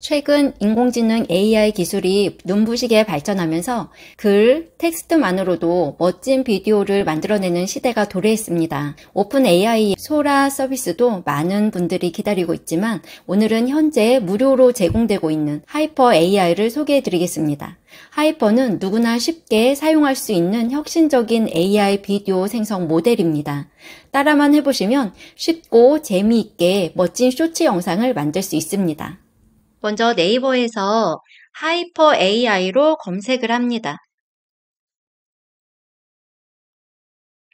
최근 인공지능 AI 기술이 눈부시게 발전하면서 글, 텍스트만으로도 멋진 비디오를 만들어내는 시대가 도래했습니다. 오픈 AI 소라 서비스도 많은 분들이 기다리고 있지만 오늘은 현재 무료로 제공되고 있는 하이퍼 AI를 소개해 드리겠습니다. 하이퍼는 누구나 쉽게 사용할 수 있는 혁신적인 AI 비디오 생성 모델입니다. 따라만 해보시면 쉽고 재미있게 멋진 쇼츠 영상을 만들 수 있습니다. 먼저 네이버에서 하이퍼 AI로 검색을 합니다.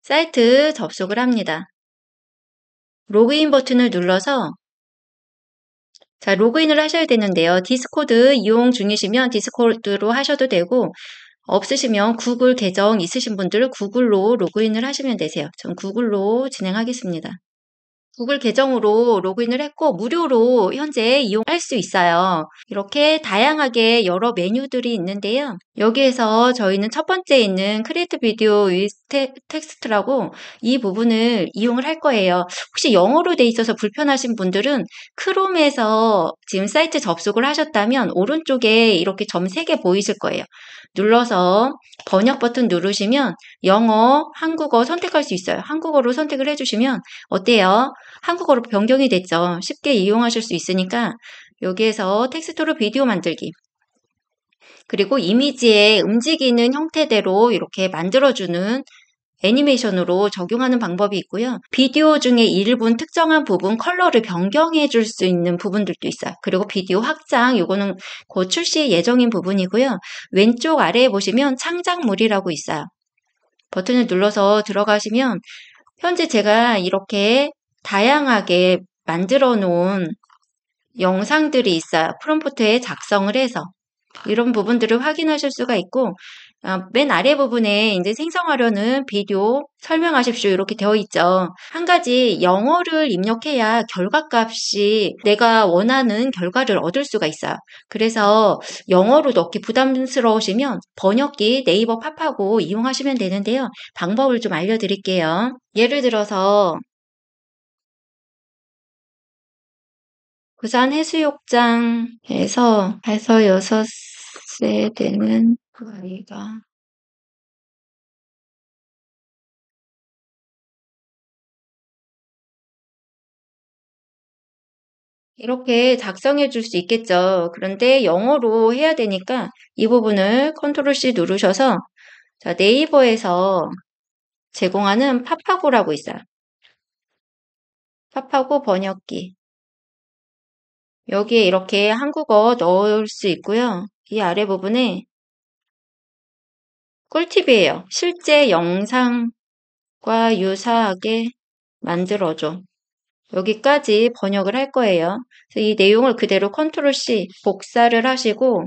사이트 접속을 합니다. 로그인 버튼을 눌러서 자, 로그인을 하셔야 되는데요. 디스코드 이용 중이시면 디스코드로 하셔도 되고 없으시면 구글 계정 있으신 분들은 구글로 로그인을 하시면 되세요. 전 구글로 진행하겠습니다. 구글 계정으로 로그인을 했고 무료로 현재 이용할 수 있어요. 이렇게 다양하게 여러 메뉴들이 있는데요. 여기에서 저희는 첫 번째 있는 크리에이트 비디오 위스 텍스트라고 이 부분을 이용을 할 거예요. 혹시 영어로 돼 있어서 불편하신 분들은 크롬에서 지금 사이트 접속을 하셨다면 오른쪽에 이렇게 점 3개 보이실 거예요. 눌러서 번역 버튼 누르시면 영어, 한국어 선택할 수 있어요. 한국어로 선택을 해주시면 어때요? 한국어로 변경이 됐죠. 쉽게 이용하실 수 있으니까 여기에서 텍스트로 비디오 만들기 그리고 이미지의 움직이는 형태대로 이렇게 만들어주는 애니메이션으로 적용하는 방법이 있고요. 비디오 중에 일부 특정한 부분 컬러를 변경해 줄 수 있는 부분들도 있어요. 그리고 비디오 확장 이거는 곧 출시 예정인 부분이고요. 왼쪽 아래에 보시면 창작물이라고 있어요. 버튼을 눌러서 들어가시면 현재 제가 이렇게 다양하게 만들어 놓은 영상들이 있어요. 프롬프트에 작성을 해서 이런 부분들을 확인하실 수가 있고 아, 맨 아래 부분에 이제 생성하려는 비디오 설명하십시오 이렇게 되어 있죠. 한 가지 영어를 입력해야 결과값이 내가 원하는 결과를 얻을 수가 있어요. 그래서 영어로 넣기 부담스러우시면 번역기 네이버 팝하고 이용하시면 되는데요. 방법을 좀 알려드릴게요. 예를 들어서 부산 해수욕장에서 5, 6세 되는 그 아이가 이렇게 작성해 줄 수 있겠죠. 그런데 영어로 해야 되니까 이 부분을 컨트롤 C 누르셔서 자, 네이버에서 제공하는 파파고라고 있어요. 파파고 번역기. 여기에 이렇게 한국어 넣을 수 있고요. 이 아래 부분에 꿀팁이에요. 실제 영상과 유사하게 만들어줘. 여기까지 번역을 할 거예요. 이 내용을 그대로 컨트롤 C 복사를 하시고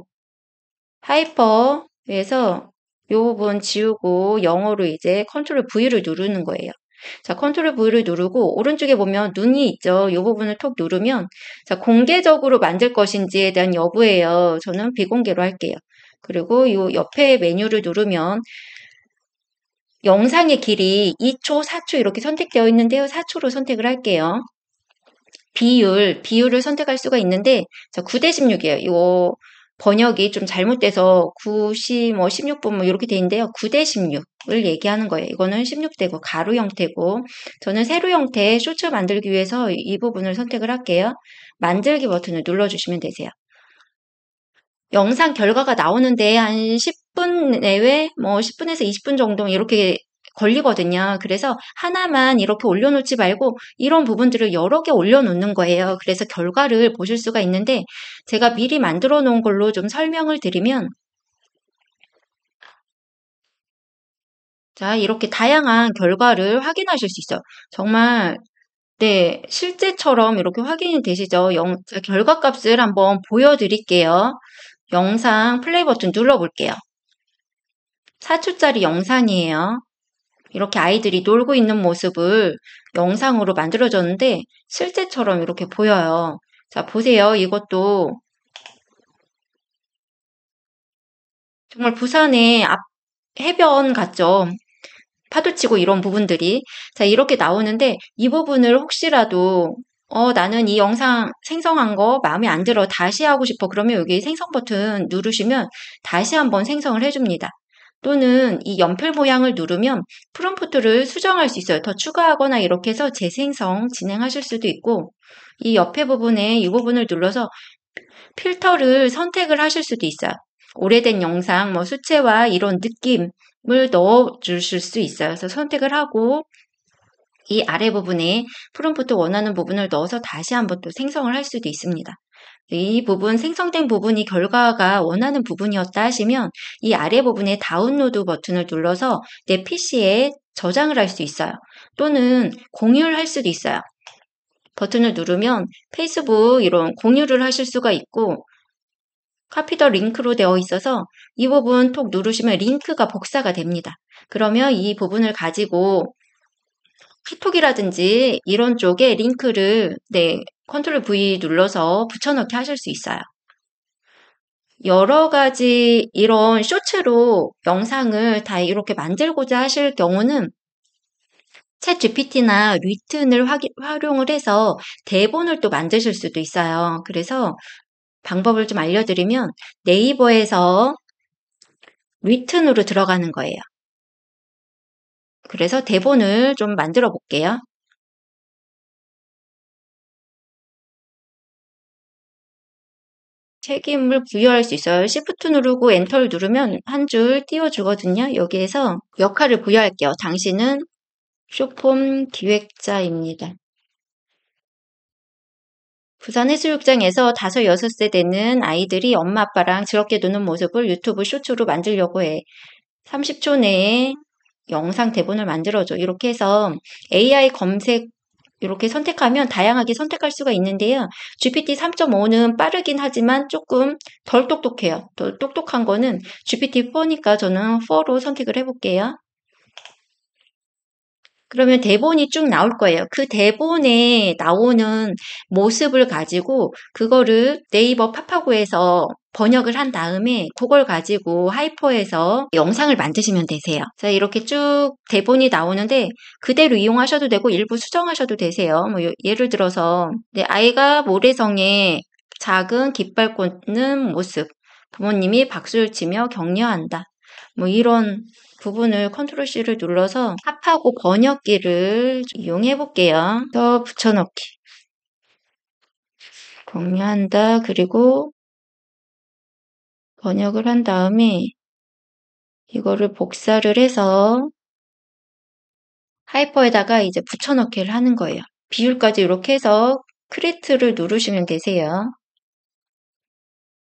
하이퍼에서 이 부분 지우고 영어로 이제 컨트롤 V를 누르는 거예요. 자, 컨트롤 V를 누르고 오른쪽에 보면 눈이 있죠. 이 부분을 톡 누르면 자, 공개적으로 만들 것인지에 대한 여부예요. 저는 비공개로 할게요. 그리고 이 옆에 메뉴를 누르면 영상의 길이 2초, 4초 이렇게 선택되어 있는데요. 4초로 선택을 할게요. 비율, 비율을 선택할 수가 있는데 9대 16이에요. 요 번역이 좀 잘못돼서 90, 뭐 16분 뭐 이렇게 돼 있는데요. 9대 16을 얘기하는 거예요. 이거는 16대고 가로 형태고 저는 세로 형태의 쇼츠 만들기 위해서 이 부분을 선택을 할게요. 만들기 버튼을 눌러주시면 되세요. 영상 결과가 나오는데 한 10분 내외, 뭐 10분에서 20분 정도 이렇게 걸리거든요. 그래서 하나만 이렇게 올려놓지 말고 이런 부분들을 여러 개 올려놓는 거예요. 그래서 결과를 보실 수가 있는데 제가 미리 만들어 놓은 걸로 좀 설명을 드리면 자, 이렇게 다양한 결과를 확인하실 수 있어요. 정말 네, 실제처럼 이렇게 확인이 되시죠? 영, 결과 값을 한번 보여드릴게요. 영상 플레이 버튼 눌러볼게요. 4초짜리 영상이에요. 이렇게 아이들이 놀고 있는 모습을 영상으로 만들어졌는데 실제처럼 이렇게 보여요. 자, 보세요. 이것도 정말 부산의 앞 해변 같죠. 파도치고 이런 부분들이 자 이렇게 나오는데 이 부분을 혹시라도 어, 나는 이 영상 생성한 거 마음에 안 들어. 다시 하고 싶어. 그러면 여기 생성 버튼 누르시면 다시 한번 생성을 해줍니다. 또는 이 연필 모양을 누르면 프롬프트를 수정할 수 있어요. 더 추가하거나 이렇게 해서 재생성 진행하실 수도 있고 이 옆에 부분에 이 부분을 눌러서 필터를 선택을 하실 수도 있어요. 오래된 영상, 뭐 수채화 이런 느낌을 넣어주실 수 있어요. 그래서 선택을 하고 이 아래 부분에 프롬프트 원하는 부분을 넣어서 다시 한번 또 생성을 할 수도 있습니다. 이 부분 생성된 부분이 결과가 원하는 부분이었다 하시면 이 아래 부분에 다운로드 버튼을 눌러서 내 PC에 저장을 할 수 있어요. 또는 공유를 할 수도 있어요. 버튼을 누르면 페이스북 이런 공유를 하실 수가 있고 카피 더 링크로 되어 있어서 이 부분 톡 누르시면 링크가 복사가 됩니다. 그러면 이 부분을 가지고 카톡이라든지 이런 쪽에 링크를 네, 컨트롤 V 눌러서 붙여넣기 하실 수 있어요. 여러 가지 이런 쇼츠로 영상을 다 이렇게 만들고자 하실 경우는 챗 GPT나 리튼을 활용을 해서 대본을 또 만드실 수도 있어요. 그래서 방법을 좀 알려드리면 네이버에서 리튼으로 들어가는 거예요. 그래서 대본을 좀 만들어 볼게요. 책임을 부여할 수 있어요. Shift 누르고 엔터를 누르면 한 줄 띄워주거든요. 여기에서 역할을 부여할게요. 당신은 쇼폼 기획자입니다. 부산 해수욕장에서 5, 6세 되는 아이들이 엄마 아빠랑 즐겁게 노는 모습을 유튜브 쇼츠로 만들려고 해. 30초 내에 영상 대본을 만들어줘. 이렇게 해서 AI 검색 이렇게 선택하면 다양하게 선택할 수가 있는데요. GPT 3.5는 빠르긴 하지만 조금 덜 똑똑해요. 더 똑똑한 거는 GPT 4니까 저는 4로 선택을 해볼게요. 그러면 대본이 쭉 나올 거예요. 그 대본에 나오는 모습을 가지고 그거를 네이버 파파고에서 번역을 한 다음에 그걸 가지고 하이퍼에서 영상을 만드시면 되세요. 자, 이렇게 쭉 대본이 나오는데 그대로 이용하셔도 되고 일부 수정하셔도 되세요. 뭐 예를 들어서 내 네, 아이가 모래성에 작은 깃발 꽂는 모습 부모님이 박수를 치며 격려한다. 뭐 이런 부분을 컨트롤 C를 눌러서 합하고 번역기를 이용해 볼게요. 더 붙여넣기. 격려한다. 그리고 번역을 한 다음에 이거를 복사를 해서 하이퍼에다가 이제 붙여넣기를 하는 거예요. 비율까지 이렇게 해서 크리트를 누르시면 되세요.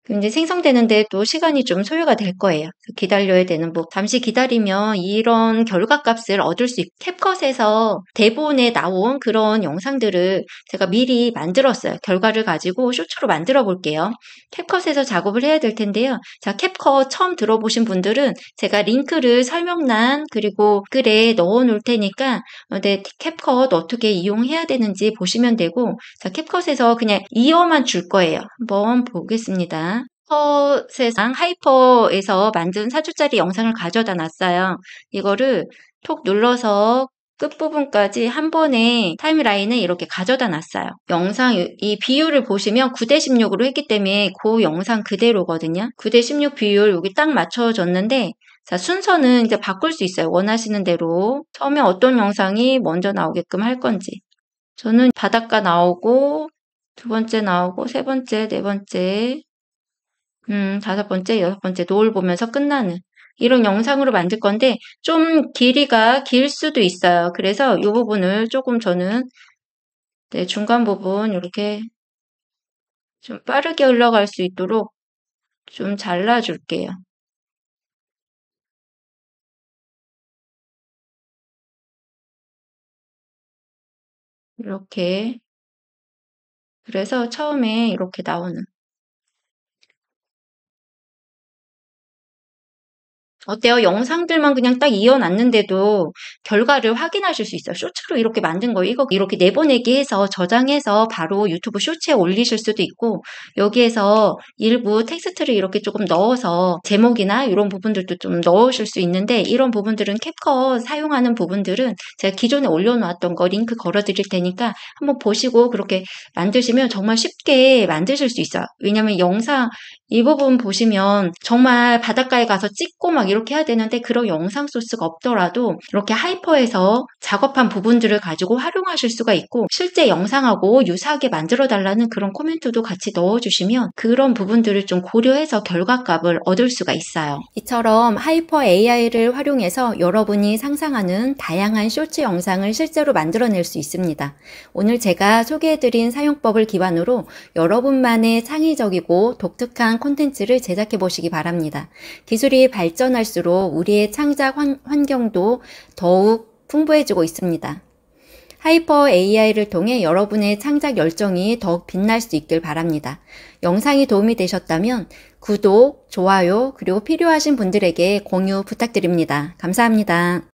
그럼 이제 생성되는데 또 시간이 좀 소요가 될 거예요. 기다려야 되는 뭐 잠시 기다리면 이런 결과값을 얻을 수 있고 캡컷에서 대본에 나온 그런 영상들을 제가 미리 만들었어요. 결과를 가지고 쇼츠로 만들어 볼게요. 캡컷에서 작업을 해야 될 텐데요. 자, 캡컷 처음 들어보신 분들은 제가 링크를 설명란 그리고 글에 넣어 놓을 테니까 네, 캡컷 어떻게 이용해야 되는지 보시면 되고 자, 캡컷에서 그냥 이어만 줄 거예요. 한번 보겠습니다. 하이퍼 세상 하이퍼에서 만든 4주짜리 영상을 가져다 놨어요. 이거를 톡 눌러서 끝부분까지 한 번에 타임라인에 이렇게 가져다 놨어요. 영상 이 비율을 보시면 9대 16으로 했기 때문에 그 영상 그대로거든요. 9대 16 비율 여기 딱맞춰졌는데 자, 순서는 이제 바꿀 수 있어요. 원하시는 대로. 처음에 어떤 영상이 먼저 나오게끔 할 건지. 저는 바닷가 나오고 두 번째 나오고 세 번째, 네 번째, 음, 다섯 번째, 여섯 번째 노을 보면서 끝나는 이런 영상으로 만들 건데 좀 길이가 길 수도 있어요. 그래서 이 부분을 조금 저는 네, 중간 부분 이렇게 좀 빠르게 흘러갈 수 있도록 좀 잘라줄게요. 이렇게 그래서 처음에 이렇게 나오는 어때요? 영상들만 그냥 딱 이어놨는데도 결과를 확인하실 수 있어요. 쇼츠로 이렇게 만든 거 이거 이렇게 내보내기 해서 저장해서 바로 유튜브 쇼츠에 올리실 수도 있고 여기에서 일부 텍스트를 이렇게 조금 넣어서 제목이나 이런 부분들도 좀 넣으실 수 있는데 이런 부분들은 캡컷 사용하는 부분들은 제가 기존에 올려놓았던 거 링크 걸어드릴 테니까 한번 보시고 그렇게 만드시면 정말 쉽게 만드실 수 있어요. 왜냐하면 영상 이 부분 보시면 정말 바닷가에 가서 찍고 막 이렇게 해야 되는데 그런 영상 소스가 없더라도 이렇게 하이퍼에서 작업한 부분들을 가지고 활용하실 수가 있고 실제 영상하고 유사하게 만들어 달라는 그런 코멘트도 같이 넣어주시면 그런 부분들을 좀 고려해서 결과값을 얻을 수가 있어요. 이처럼 하이퍼 AI를 활용해서 여러분이 상상하는 다양한 쇼츠 영상을 실제로 만들어낼 수 있습니다. 오늘 제가 소개해드린 사용법을 기반으로 여러분만의 창의적이고 독특한 다양한 콘텐츠를 제작해 보시기 바랍니다. 기술이 발전할수록 우리의 창작 환, 환경도 더욱 풍부해지고 있습니다. 하이퍼 AI를 통해 여러분의 창작 열정이 더욱 빛날 수 있길 바랍니다. 영상이 도움이 되셨다면 구독, 좋아요, 그리고 필요하신 분들에게 공유 부탁드립니다. 감사합니다.